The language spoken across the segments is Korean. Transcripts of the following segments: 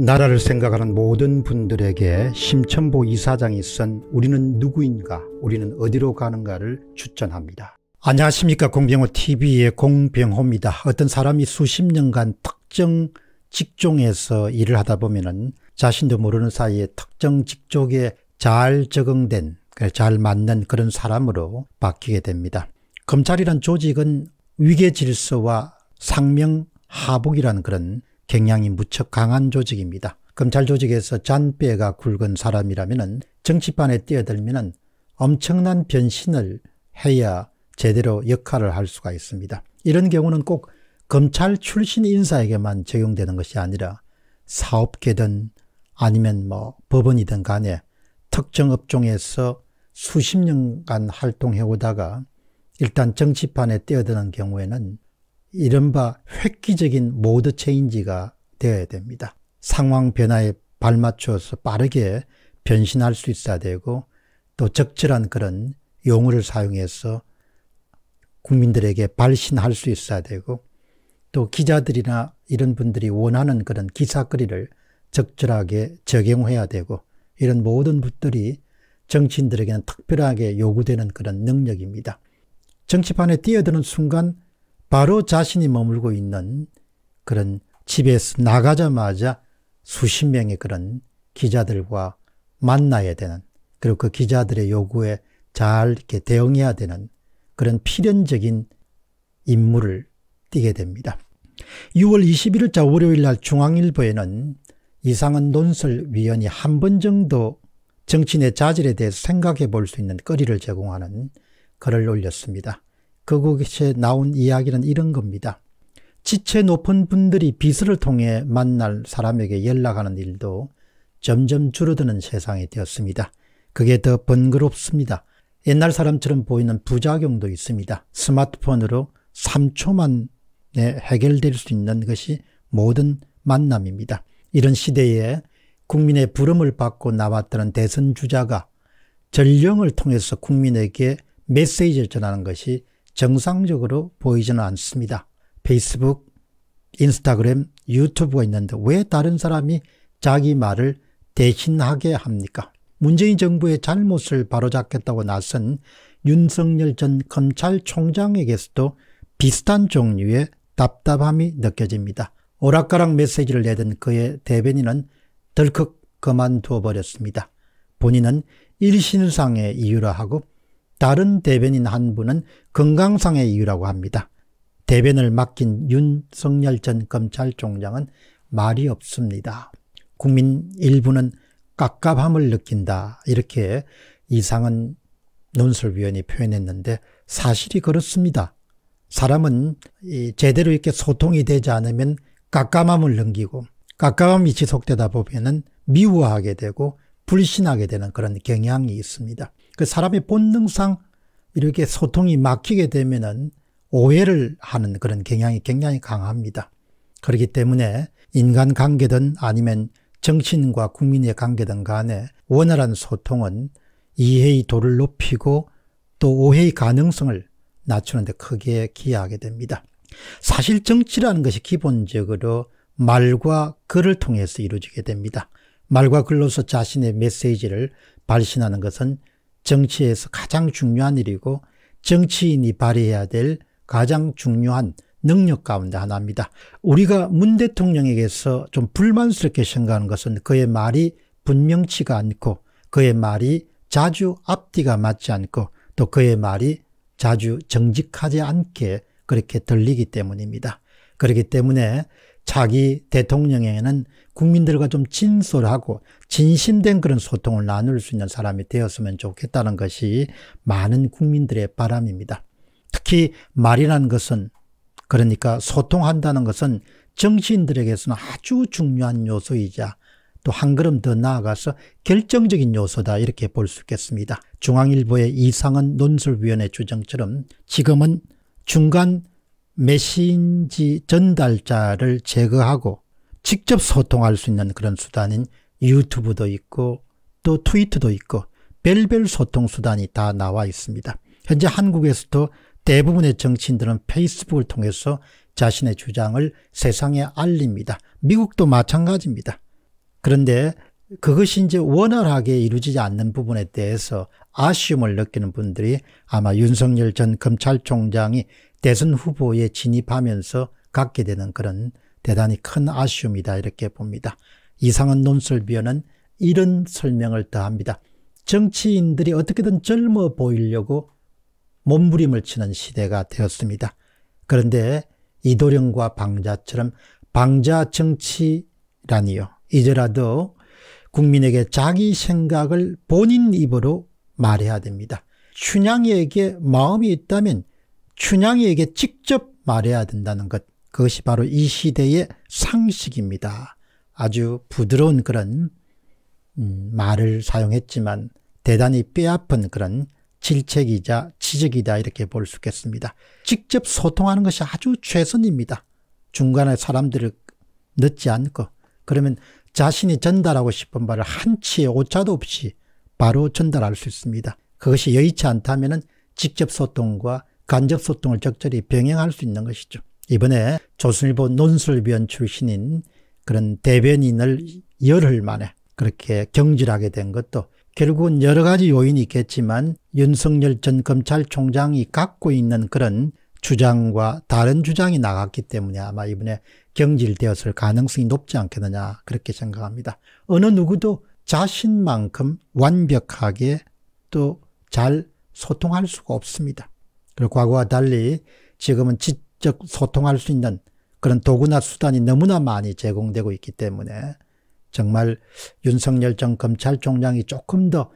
나라를 생각하는 모든 분들에게 심천보 이사장이 쓴 우리는 누구인가 우리는 어디로 가는가를 추천합니다. 안녕하십니까 공병호TV의 공병호입니다. 어떤 사람이 수십 년간 특정 직종에서 일을 하다 보면 자신도 모르는 사이에 특정 직종에 잘 적응된 잘 맞는 그런 사람으로 바뀌게 됩니다. 검찰이란 조직은 위계질서와 상명하복이라는 그런 경향이 무척 강한 조직입니다. 검찰 조직에서 잔뼈가 굵은 사람이라면 정치판에 뛰어들면 엄청난 변신을 해야 제대로 역할을 할 수가 있습니다. 이런 경우는 꼭 검찰 출신 인사에게만 적용되는 것이 아니라 사업계든 아니면 뭐 법원이든 간에 특정 업종에서 수십 년간 활동해 오다가 일단 정치판에 뛰어드는 경우에는 이른바 획기적인 모드 체인지가 되어야 됩니다. 상황 변화에 발맞춰서 빠르게 변신할 수 있어야 되고 또 적절한 그런 용어를 사용해서 국민들에게 발신할 수 있어야 되고 또 기자들이나 이런 분들이 원하는 그런 기사거리를 적절하게 적용해야 되고 이런 모든 것들이 정치인들에게는 특별하게 요구되는 그런 능력입니다. 정치판에 뛰어드는 순간 바로 자신이 머물고 있는 그런 집에서 나가자마자 수십 명의 그런 기자들과 만나야 되는 그리고 그 기자들의 요구에 잘 이렇게 대응해야 되는 그런 필연적인 임무를 띠게 됩니다. 6월 21일자 월요일 날 중앙일보에는 이상은 논설위원이 한 번 정도 정치인의 자질에 대해서 생각해 볼 수 있는 거리를 제공하는 글을 올렸습니다. 그곳에 나온 이야기는 이런 겁니다. 지체 높은 분들이 비서를 통해 만날 사람에게 연락하는 일도 점점 줄어드는 세상이 되었습니다. 그게 더 번거롭습니다. 옛날 사람처럼 보이는 부작용도 있습니다. 스마트폰으로 3초만 해결될 수 있는 것이 모든 만남입니다. 이런 시대에 국민의 부름을 받고 나왔다는 대선주자가 전령을 통해서 국민에게 메시지를 전하는 것이 정상적으로 보이지는 않습니다. 페이스북, 인스타그램, 유튜브가 있는데 왜 다른 사람이 자기 말을 대신하게 합니까? 문재인 정부의 잘못을 바로잡겠다고 나선 윤석열 전 검찰총장에게서도 비슷한 종류의 답답함이 느껴집니다. 오락가락 메시지를 내던 그의 대변인은 덜컥 그만두어 버렸습니다. 본인은 일신상의 이유라 하고 다른 대변인 한 분은 건강상의 이유라고 합니다. 대변을 맡긴 윤석열 전 검찰총장은 말이 없습니다. 국민 일부는 깝깝함을 느낀다. 이렇게 이상은 논설위원이 표현했는데 사실이 그렇습니다. 사람은 제대로 이렇게 소통이 되지 않으면 깝깝함을 넘기고 깝깝함이 지속되다 보면은 미워하게 되고 불신하게 되는 그런 경향이 있습니다. 그 사람의 본능상 이렇게 소통이 막히게 되면은 오해를 하는 그런 경향이 굉장히 강합니다. 그렇기 때문에 인간 관계든 아니면 정치인과 국민의 관계든 간에 원활한 소통은 이해의 도를 높이고 또 오해의 가능성을 낮추는 데 크게 기여하게 됩니다. 사실 정치라는 것이 기본적으로 말과 글을 통해서 이루어지게 됩니다. 말과 글로서 자신의 메시지를 발신하는 것은 정치에서 가장 중요한 일이고 정치인이 발휘해야 될 가장 중요한 능력 가운데 하나입니다. 우리가 문 대통령에게서 좀 불만스럽게 생각하는 것은 그의 말이 분명치가 않고 그의 말이 자주 앞뒤가 맞지 않고 또 그의 말이 자주 정직하지 않게 그렇게 들리기 때문입니다. 그렇기 때문에 자기 대통령에는 국민들과 좀 진솔하고 진심된 그런 소통을 나눌 수 있는 사람이 되었으면 좋겠다는 것이 많은 국민들의 바람입니다. 특히 말이라는 것은 그러니까 소통한다는 것은 정치인들에게서는 아주 중요한 요소이자 또 한 걸음 더 나아가서 결정적인 요소다 이렇게 볼 수 있겠습니다. 중앙일보의 이상은 논술위원회 주장처럼 지금은 중간 메신지 전달자를 제거하고 직접 소통할 수 있는 그런 수단인 유튜브도 있고 또 트위트도 있고 별별 소통 수단이 다 나와 있습니다. 현재 한국에서도 대부분의 정치인들은 페이스북을 통해서 자신의 주장을 세상에 알립니다. 미국도 마찬가지입니다. 그런데 그것이 이제 원활하게 이루어지지 않는 부분에 대해서 아쉬움을 느끼는 분들이 아마 윤석열 전 검찰총장이 대선 후보에 진입하면서 갖게 되는 그런 대단히 큰 아쉬움이다 이렇게 봅니다. 이상은 논설비어는 이런 설명을 더합니다. 정치인들이 어떻게든 젊어 보이려고 몸부림을 치는 시대가 되었습니다. 그런데 이도령과 방자처럼 방자 정치라니요. 이제라도 국민에게 자기 생각을 본인 입으로 말해야 됩니다. 춘향에게 마음이 있다면 춘향이에게 직접 말해야 된다는 것 그것이 바로 이 시대의 상식입니다. 아주 부드러운 그런 음, 말을 사용했지만 대단히 뼈아픈 그런 질책이자 지적이다 이렇게 볼 수 있겠습니다. 직접 소통하는 것이 아주 최선입니다. 중간에 사람들을 넣지 않고 그러면 자신이 전달하고 싶은 말을 한치의 오차도 없이 바로 전달할 수 있습니다. 그것이 여의치 않다면 직접 소통과 간접 소통을 적절히 병행할 수 있는 것이죠. 이번에 조선일보 논술위원 출신인 그런 대변인을 열흘 만에 그렇게 경질하게 된 것도 결국은 여러 가지 요인이 있겠지만 윤석열 전 검찰총장이 갖고 있는 그런 주장과 다른 주장이 나갔기 때문에 아마 이번에 경질되었을 가능성이 높지 않겠느냐 그렇게 생각합니다. 어느 누구도 자신만큼 완벽하게 또 잘 소통할 수가 없습니다. 그리고 과거와 달리 지금은 지적 소통할 수 있는 그런 도구나 수단이 너무나 많이 제공되고 있기 때문에 정말 윤석열 전 검찰총장이 조금 더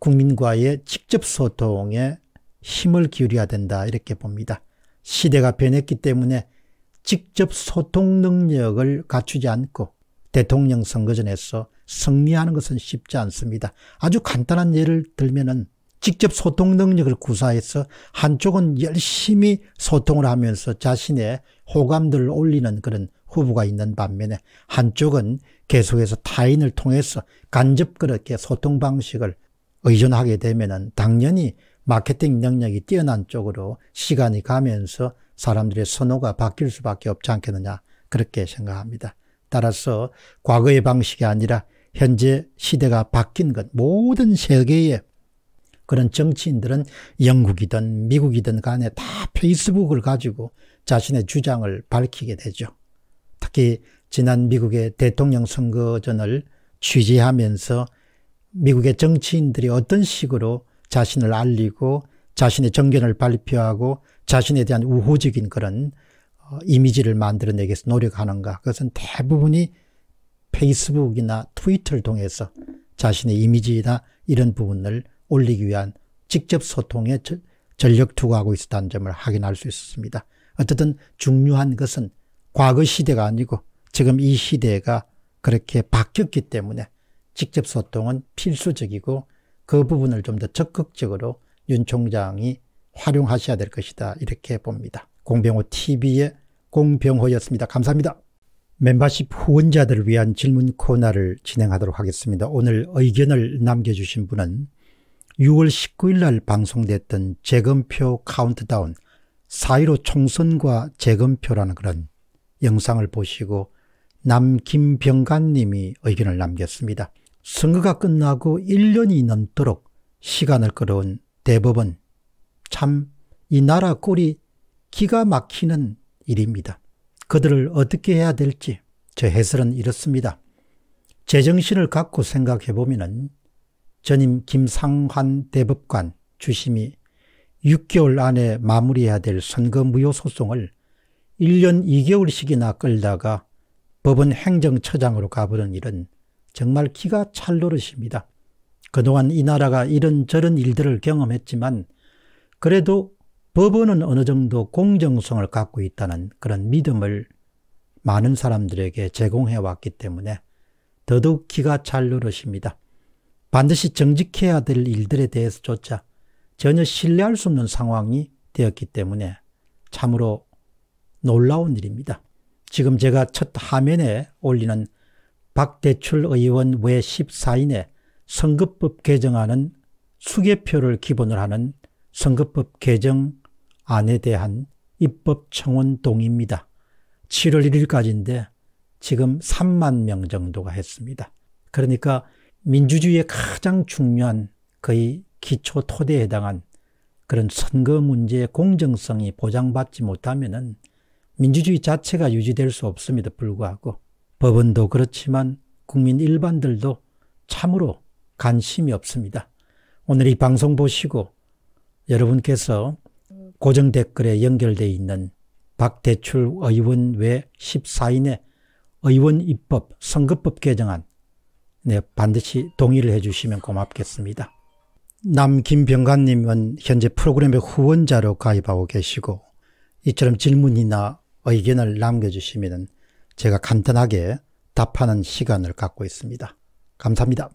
국민과의 직접 소통에 힘을 기울여야 된다 이렇게 봅니다. 시대가 변했기 때문에 직접 소통 능력을 갖추지 않고 대통령 선거전에서 승리하는 것은 쉽지 않습니다. 아주 간단한 예를 들면은 직접 소통 능력을 구사해서 한쪽은 열심히 소통을 하면서 자신의 호감들을 올리는 그런 후보가 있는 반면에 한쪽은 계속해서 타인을 통해서 간접 그렇게 소통 방식을 의존하게 되면은 당연히 마케팅 능력이 뛰어난 쪽으로 시간이 가면서 사람들의 선호가 바뀔 수밖에 없지 않겠느냐 그렇게 생각합니다. 따라서 과거의 방식이 아니라 현재 시대가 바뀐 것 모든 세계의 그런 정치인들은 영국이든 미국이든 간에 다 페이스북을 가지고 자신의 주장을 밝히게 되죠. 특히 지난 미국의 대통령 선거전을 취재하면서 미국의 정치인들이 어떤 식으로 자신을 알리고 자신의 정견을 발표하고 자신에 대한 우호적인 그런 어, 이미지를 만들어내기 위해서 노력하는가 그것은 대부분이 페이스북이나 트위터를 통해서 자신의 이미지나 이런 부분을 올리기 위한 직접 소통에 전력 투구하고 있었다는 점을 확인할 수 있었습니다. 어쨌든 중요한 것은 과거 시대가 아니고 지금 이 시대가 그렇게 바뀌었기 때문에 직접 소통은 필수적이고 그 부분을 좀 더 적극적으로 윤 총장이 활용하셔야 될 것이다 이렇게 봅니다. 공병호 TV의 공병호였습니다. 감사합니다. 멤버십 후원자들을 위한 질문 코너를 진행하도록 하겠습니다. 오늘 의견을 남겨주신 분은 6월 19일 날 방송됐던 재검표 카운트다운 4.15 총선과 재검표라는 그런 영상을 보시고 남김병관님이 의견을 남겼습니다. 선거가 끝나고 1년이 넘도록 시간을 끌어온 대법원 참 이 나라 꼴이 기가 막히는 일입니다. 그들을 어떻게 해야 될지 제 해설은 이렇습니다. 제정신을 갖고 생각해보면 전임 김상환 대법관 주심이 6개월 안에 마무리해야 될 선거 무효 소송을 1년 2개월씩이나 끌다가 법원 행정처장으로 가버린 일은 정말 기가 찰 노릇입니다. 그동안 이 나라가 이런저런 일들을 경험했지만 그래도 법원은 어느 정도 공정성을 갖고 있다는 그런 믿음을 많은 사람들에게 제공해 왔기 때문에 더더욱 기가 찰 노릇입니다. 반드시 정직해야 될 일들에 대해서조차 전혀 신뢰할 수 없는 상황이 되었기 때문에 참으로 놀라운 일입니다. 지금 제가 첫 화면에 올리는 박대출 의원 외 14인의 선거법 개정안은 수개표를 기본으로 하는 선거법 개정안에 대한 입법 청원 동의입니다. 7월 1일까지인데 지금 3만 명 정도가 했습니다. 그러니까 민주주의의 가장 중요한 거의 기초 토대에 해당한 그런 선거 문제의 공정성이 보장받지 못하면은 민주주의 자체가 유지될 수 없음에도 불구하고 법원도 그렇지만 국민 일반들도 참으로 관심이 없습니다. 오늘 이 방송 보시고 여러분께서 고정 댓글에 연결돼 있는 박대출 의원 외 14인의 의원 입법 선거법 개정안 네, 반드시 동의를 해주시면 고맙겠습니다. 남김병관님은 현재 프로그램의 후원자로 가입하고 계시고 이처럼 질문이나 의견을 남겨주시면 제가 간단하게 답하는 시간을 갖고 있습니다. 감사합니다.